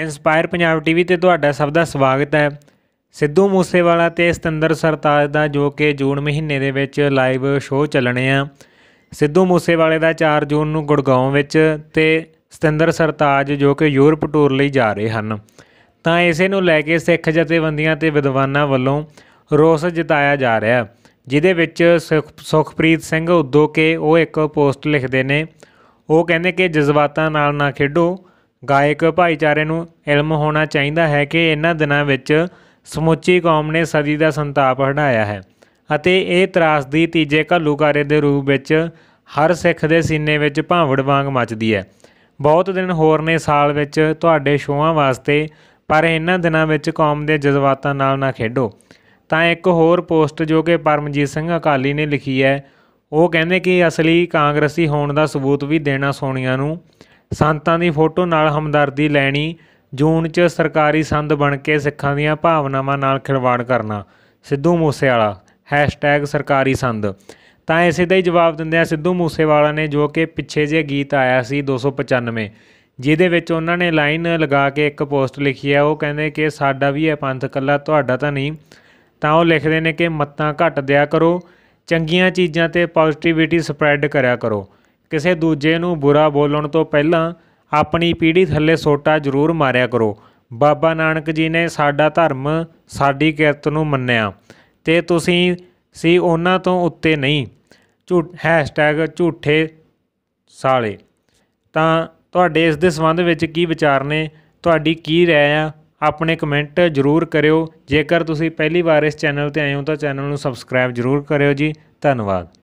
inspire Punjab TV ਤੇ ਤੁਹਾਡਾ ਸਭ ਦਾ ਸਵਾਗਤ ਹੈ ਸਿੱਧੂ ਮੂਸੇਵਾਲਾ ਤੇ ਸਤਿੰਦਰ ਸਰਤਾਜ ਦਾ ਜੋ ਕਿ ਜੂਨ ਮਹੀਨੇ ਦੇ ਵਿੱਚ ਲਾਈਵ ਸ਼ੋਅ ਚੱਲਣੇ ਆ ਸਿੱਧੂ ਮੂਸੇਵਾਲੇ ਦਾ 4 ਜੂਨ ਨੂੰ ਗੁੜਗਾਉਂ ਵਿੱਚ ਤੇ ਸਤਿੰਦਰ ਸਰਤਾਜ ਜੋ ਕਿ ਯੂਰਪ ਟੂਰ ਲਈ ਜਾ ਰਹੇ ਹਨ ਤਾਂ ਇਸੇ ਨੂੰ ਲੈ ਕੇ ਸਿੱਖ ਜਥੇਬੰਦੀਆਂ ਤੇ ਵਿਦਵਾਨਾਂ ਵੱਲੋਂ ਰੋਸ ਜਤਾਇਆ ਜਾ ਰਿਹਾ ਜਿਹਦੇ ਵਿੱਚ ਸੁਖਪ੍ਰੀਤ ਸਿੰਘ ਉਦੋਕੇ ਉਹ ਇੱਕ ਪੋਸਟ ਲਿਖਦੇ ਨੇ ਉਹ ਕਹਿੰਦੇ ਕਿ ਜਜ਼ਬਾਤਾਂ ਨਾਲ ਨਾ ਖੇਡੋ ਗਾਇਕ ਭਾਈਚਾਰੇ ਨੂੰ ਇਲਮ ਹੋਣਾ ਚਾਹੀਦਾ ਹੈ ਕਿ ਇਹਨਾਂ ਦਿਨਾਂ ਵਿੱਚ ਸਮੁੱਚੀ ਕੌਮ ਨੇ ਸਦੀ ਦਾ ਸੰਤਾਪ ਹਟਾਇਆ ਹੈ ਅਤੇ ਇਹ ਤਰਾਸ ਦੀ ਤੀਜੇ ਘੱਲੂਕਾਰੇ ਦੇ ਰੂਪ ਵਿੱਚ ਹਰ ਸਿੱਖ ਦੇ ਸੀਨੇ ਵਿੱਚ ਭਾਂਵੜ ਵਾਂਗ ਮੱਚਦੀ ਹੈ ਬਹੁਤ ਦਿਨ ਹੋਰ ਨੇ ਸਾਲ ਵਿੱਚ ਤੁਹਾਡੇ ਸ਼ੋਆਂ ਵਾਸਤੇ ਪਰ ਇਹਨਾਂ ਦਿਨਾਂ ਵਿੱਚ ਕੌਮ ਦੇ ਜਜ਼ਬਾਤਾਂ ਨਾਲ ਨਾ ਖੇਡੋ ਤਾਂ ਇੱਕ ਹੋਰ ਪੋਸਟ ਜੋ ਕਿ ਪਰਮਜੀਤ ਸਿੰਘ ਅਕਾਲੀ ਨੇ ਲਿਖੀ ਹੈ ਉਹ ਕਹਿੰਦੇ ਕਿ ਅਸਲੀ ਕਾਂਗਰਸੀ ਹੋਣ ਦਾ ਸਬੂਤ ਵੀ ਦੇਣਾ ਸੋਨੀਆ ਨੂੰ ਸੰਤਾਂ ਦੀ ਫੋਟੋ ਨਾਲ ਹਮਦਰਦੀ ਲੈਣੀ ਜੂਨ 'ਚ ਸਰਕਾਰੀ ਸੰਦ ਬਣ ਕੇ ਸਿੱਖਾਂ ਦੀਆਂ ਭਾਵਨਾਵਾਂ ਨਾਲ ਖਿਲਵਾੜ ਕਰਨਾ ਸਿੱਧੂ ਮੂਸੇਵਾਲਾ #ਸਰਕਾਰੀ ਸੰਦ ਤਾਂ ਇਸੇ ਦਾ ਹੀ ਜਵਾਬ ਦਿੰਦੇ ਆ ਸਿੱਧੂ ਮੂਸੇਵਾਲਾ ਨੇ ਜੋ ਕਿ ਪਿੱਛੇ ਜੇ ਗੀਤ ਆਇਆ ਸੀ 295 ਜਿਹਦੇ ਵਿੱਚ ਉਹਨਾਂ ਨੇ ਲਾਈਨ ਲਗਾ ਕੇ ਇੱਕ ਪੋਸਟ ਲਿਖੀ ਹੈ ਉਹ ਕਹਿੰਦੇ ਕਿ ਸਾਡਾ ਵੀ ਇਹ ਪੰਥ ਕੱਲਾ ਤੁਹਾਡਾ ਤਾਂ ਨਹੀਂ ਤਾਂ ਉਹ ਲਿਖਦੇ ਨੇ ਕਿ ਮੱਤਾਂ ਘੱਟ ਦਿਆ ਕਰੋ ਚੰਗੀਆਂ ਚੀਜ਼ਾਂ ਤੇ ਪੋਜ਼ਿਟਿਵਿਟੀ ਸਪਰੈਡ ਕਰਿਆ ਕਰੋ ਕਿਸੇ ਦੂਜੇ ਨੂੰ ਬੁਰਾ ਬੋਲਣ ਤੋਂ ਪਹਿਲਾਂ ਆਪਣੀ ਪੀੜੀ ਥੱਲੇ ਸੋਟਾ ਜ਼ਰੂਰ ਮਾਰਿਆ ਕਰੋ ਬਾਬਾ ਨਾਨਕ ਜੀ ਨੇ ਸਾਡਾ ਧਰਮ ਸਾਡੀ ਕਿਰਤ ਨੂੰ ਮੰਨਿਆ ਤੇ ਤੁਸੀਂ ਸੀ ਉਹਨਾਂ ਤੋਂ ਉੱਤੇ ਨਹੀਂ ਝੂਠ #ਝੂਠੇ ਸਾਲੇ ਤਾਂ ਤੁਹਾਡੇ ਇਸ ਦੇ ਸੰਬੰਧ ਵਿੱਚ ਕੀ ਵਿਚਾਰ ਨੇ ਤੁਹਾਡੀ ਕੀ رائے ਆ ਆਪਣੇ ਕਮੈਂਟ ਜ਼ਰੂਰ ਕਰਿਓ ਜੇਕਰ ਤੁਸੀਂ ਪਹਿਲੀ ਵਾਰ ਇਸ ਚੈਨਲ ਤੇ ਆਏ ਹੋ ਤਾਂ ਚੈਨਲ ਨੂੰ ਸਬਸਕ੍ਰਾਈਬ ਜ਼ਰੂਰ ਕਰਿਓ ਜੀ ਧੰਨਵਾਦ